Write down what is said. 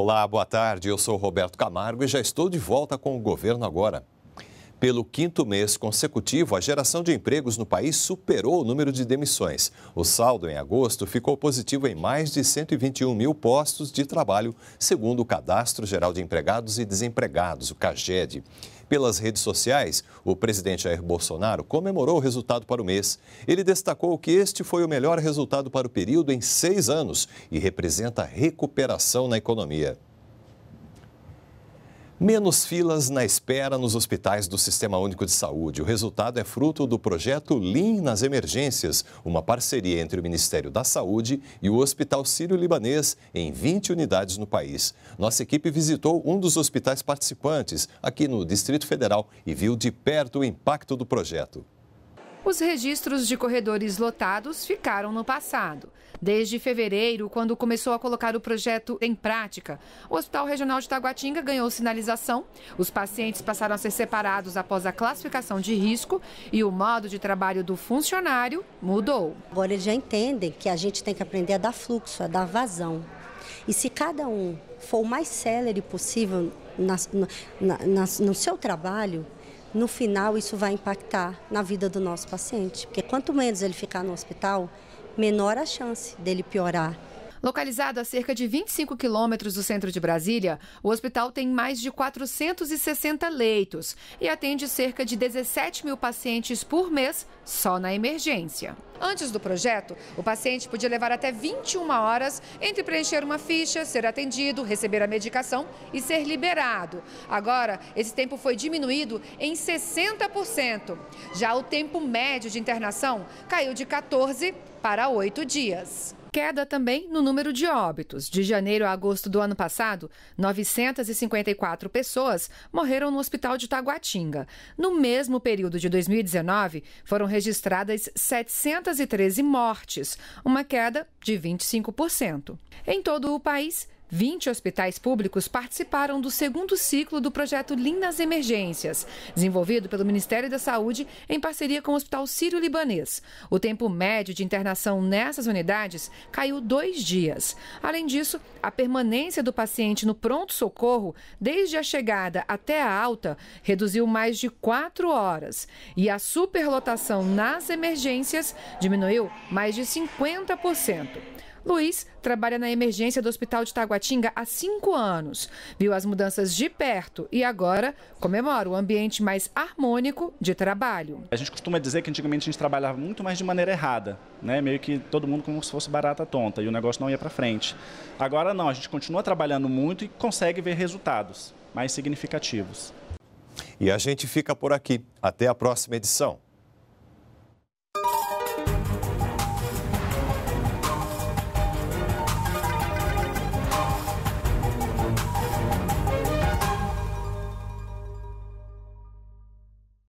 Olá, boa tarde. Eu sou Roberto Camargo e já estou de volta com o Governo Agora. Pelo quinto mês consecutivo, a geração de empregos no país superou o número de demissões. O saldo em agosto ficou positivo em mais de 121 mil postos de trabalho, segundo o Cadastro Geral de Empregados e Desempregados, o CAGED. Pelas redes sociais, o presidente Jair Bolsonaro comemorou o resultado para o mês. Ele destacou que este foi o melhor resultado para o período em seis anos e representa recuperação na economia. Menos filas na espera nos hospitais do Sistema Único de Saúde. O resultado é fruto do projeto Lean nas Emergências, uma parceria entre o Ministério da Saúde e o Hospital Sírio-Libanês, em 20 unidades no país. Nossa equipe visitou um dos hospitais participantes, aqui no Distrito Federal, e viu de perto o impacto do projeto. Os registros de corredores lotados ficaram no passado. Desde fevereiro, quando começou a colocar o projeto em prática, o Hospital Regional de Taguatinga ganhou sinalização, os pacientes passaram a ser separados após a classificação de risco e o modo de trabalho do funcionário mudou. Agora eles já entendem que a gente tem que aprender a dar fluxo, a dar vazão. E se cada um for o mais célere possível na, na, na, no seu trabalho, no final isso vai impactar na vida do nosso paciente. Porque quanto menos ele ficar no hospital, menor a chance dele piorar Localizado a cerca de 25 quilômetros do centro de Brasília, o hospital tem mais de 460 leitos e atende cerca de 17 mil pacientes por mês só na emergência. Antes do projeto, o paciente podia levar até 21 horas entre preencher uma ficha, ser atendido, receber a medicação e ser liberado. Agora, esse tempo foi diminuído em 60%. Já o tempo médio de internação caiu de 14 para 8 dias. Queda também no número de óbitos. De janeiro a agosto do ano passado, 954 pessoas morreram no hospital de Taguatinga. No mesmo período de 2019, foram registradas 713 mortes, uma queda de 25%. Em todo o país, 20 hospitais públicos participaram do segundo ciclo do projeto Lindas Emergências, desenvolvido pelo Ministério da Saúde em parceria com o Hospital Sírio-Libanês. O tempo médio de internação nessas unidades caiu dois dias. Além disso, a permanência do paciente no pronto-socorro, desde a chegada até a alta, reduziu mais de quatro horas. E a superlotação nas emergências diminuiu mais de 50%. Luiz trabalha na emergência do Hospital de Taguatinga há cinco anos, viu as mudanças de perto e agora comemora o ambiente mais harmônico de trabalho. A gente costuma dizer que antigamente a gente trabalhava muito mais de maneira errada, né? meio que todo mundo como se fosse barata tonta e o negócio não ia para frente. Agora não, a gente continua trabalhando muito e consegue ver resultados mais significativos. E a gente fica por aqui. Até a próxima edição.